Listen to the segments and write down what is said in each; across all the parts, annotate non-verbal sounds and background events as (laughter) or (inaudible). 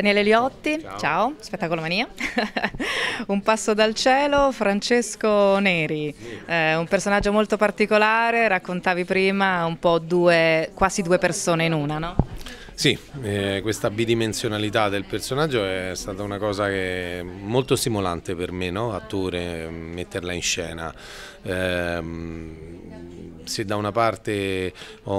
Daniele Liotti, ciao, ciao Spettacolo Mania, (laughs) Un passo dal cielo, Francesco Neri, eh, un personaggio molto particolare, raccontavi prima un po' due, quasi due persone in una, no? Sì, eh, questa bidimensionalità del personaggio è stata una cosa che è molto stimolante per me, no? attore, metterla in scena. Eh, se da una parte ho,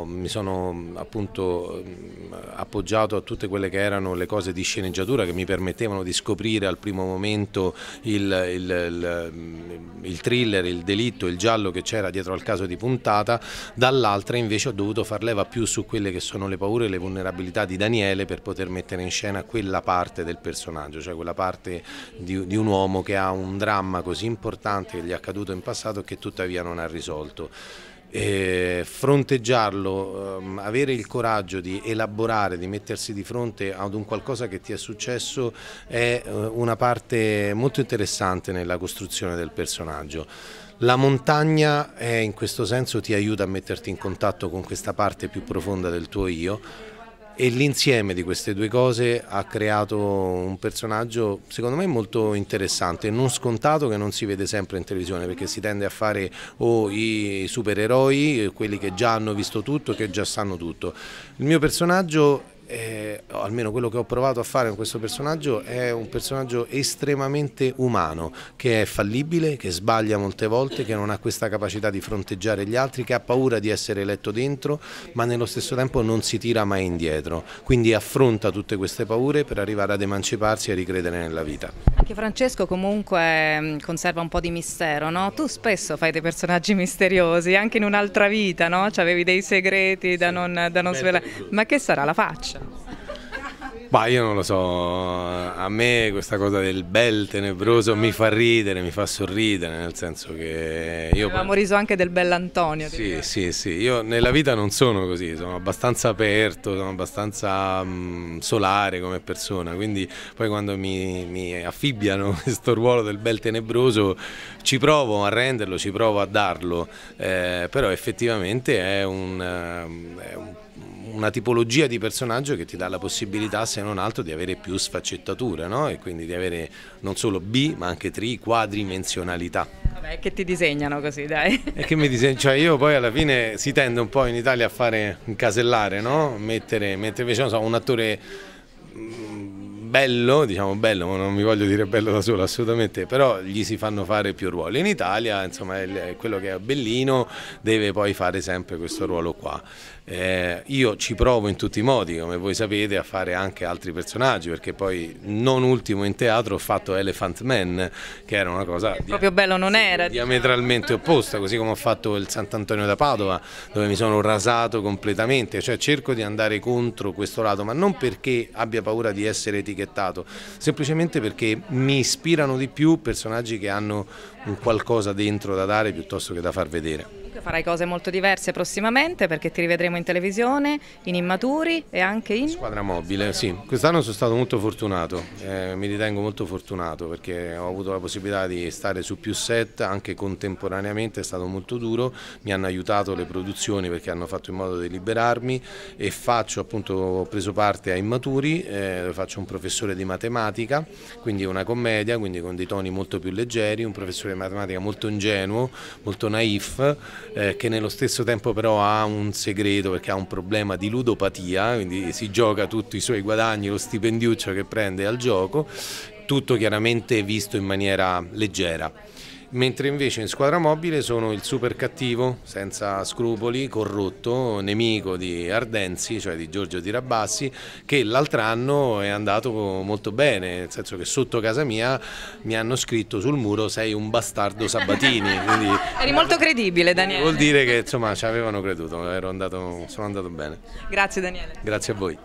oh, mi sono appunto mm, appoggiato a tutte quelle che erano le cose di sceneggiatura che mi permettevano di scoprire al primo momento il, il, il, mm, il thriller, il delitto, il giallo che c'era dietro al caso di puntata, dall'altra invece ho dovuto far leva più su quelle che sono le paure e le vulnerabilità di Daniele per poter mettere in scena quella parte del personaggio, cioè quella parte di, di un uomo che ha un dramma così importante che gli è accaduto in passato e che tuttavia non ha risolto fatto. Certo. E fronteggiarlo, ehm, avere il coraggio di elaborare, di mettersi di fronte ad un qualcosa che ti è successo è eh, una parte molto interessante nella costruzione del personaggio. La montagna è, in questo senso ti aiuta a metterti in contatto con questa parte più profonda del tuo io e l'insieme di queste due cose ha creato un personaggio secondo me molto interessante, non scontato che non si vede sempre in televisione perché si tende a fare o i supereroi, quelli che già hanno visto tutto, che già sanno tutto. Il mio personaggio eh, almeno quello che ho provato a fare con questo personaggio è un personaggio estremamente umano, che è fallibile, che sbaglia molte volte, che non ha questa capacità di fronteggiare gli altri, che ha paura di essere letto dentro, ma nello stesso tempo non si tira mai indietro, quindi affronta tutte queste paure per arrivare ad emanciparsi e ricredere nella vita. Anche Francesco comunque mm, conserva un po' di mistero, no? Tu spesso fai dei personaggi misteriosi, anche in un'altra vita, no? Cioè avevi dei segreti da non, da non svelare, ma che sarà la faccia? Cioè. Bah, io non lo so, a me questa cosa del bel tenebroso mi fa ridere, mi fa sorridere, nel senso che io... Avevamo riso anche del bell'Antonio. Sì, dico. sì, sì, io nella vita non sono così, sono abbastanza aperto, sono abbastanza mh, mm, solare come persona, quindi poi quando mi, mi affibbiano (laughs) questo ruolo del bel tenebroso ci provo a renderlo, ci provo a darlo, eh, però effettivamente è un, ehm, è un una tipologia di personaggio che ti dà la possibilità, se non altro, di avere più sfaccettature no? e quindi di avere non solo B ma anche tri, quadrimensionalità. Vabbè, che ti disegnano così, dai. E che mi disegnano, cioè io poi alla fine si tende un po' in Italia a fare incasellare, no? Mettere, mettere invece so, un attore mm, bello, diciamo bello, non mi voglio dire bello da solo assolutamente, però gli si fanno fare più ruoli. In Italia, insomma, quello che è bellino deve poi fare sempre questo ruolo qua. Eh, io ci provo in tutti i modi, come voi sapete, a fare anche altri personaggi, perché poi non ultimo in teatro ho fatto Elephant Man, che era una cosa proprio bello non era, diciamo. diametralmente diciamo. opposta, così come ho fatto il Sant'Antonio da Padova, dove mi sono rasato completamente, cioè cerco di andare contro questo lato, ma non perché abbia paura di essere etichettato, semplicemente perché mi ispirano di più personaggi che hanno un qualcosa dentro da dare piuttosto che da far vedere. Farai cose molto diverse prossimamente perché ti rivedremo in televisione, in Immaturi e anche in... Squadra mobile, sì. Quest'anno sono stato molto fortunato, eh, mi ritengo molto fortunato perché ho avuto la possibilità di stare su più set anche contemporaneamente, è stato molto duro, mi hanno aiutato le produzioni perché hanno fatto in modo di liberarmi e faccio appunto, ho preso parte a Immaturi, eh, faccio un professore di matematica, quindi una commedia, quindi con dei toni molto più leggeri, un professore di matematica molto ingenuo, molto naif eh, che nello stesso tempo però ha un segreto perché ha un problema di ludopatia, quindi si gioca tutti i suoi guadagni, lo stipendiuccio che prende al gioco, tutto chiaramente visto in maniera leggera mentre invece in squadra mobile sono il super cattivo, senza scrupoli, corrotto, nemico di Ardenzi, cioè di Giorgio Di Rabassi, che l'altro anno è andato molto bene, nel senso che sotto casa mia mi hanno scritto sul muro sei un bastardo Sabatini. (laughs) Quindi, Eri molto credibile Daniele. Vuol dire che insomma ci avevano creduto, andato, sono andato bene. Grazie Daniele. Grazie a voi.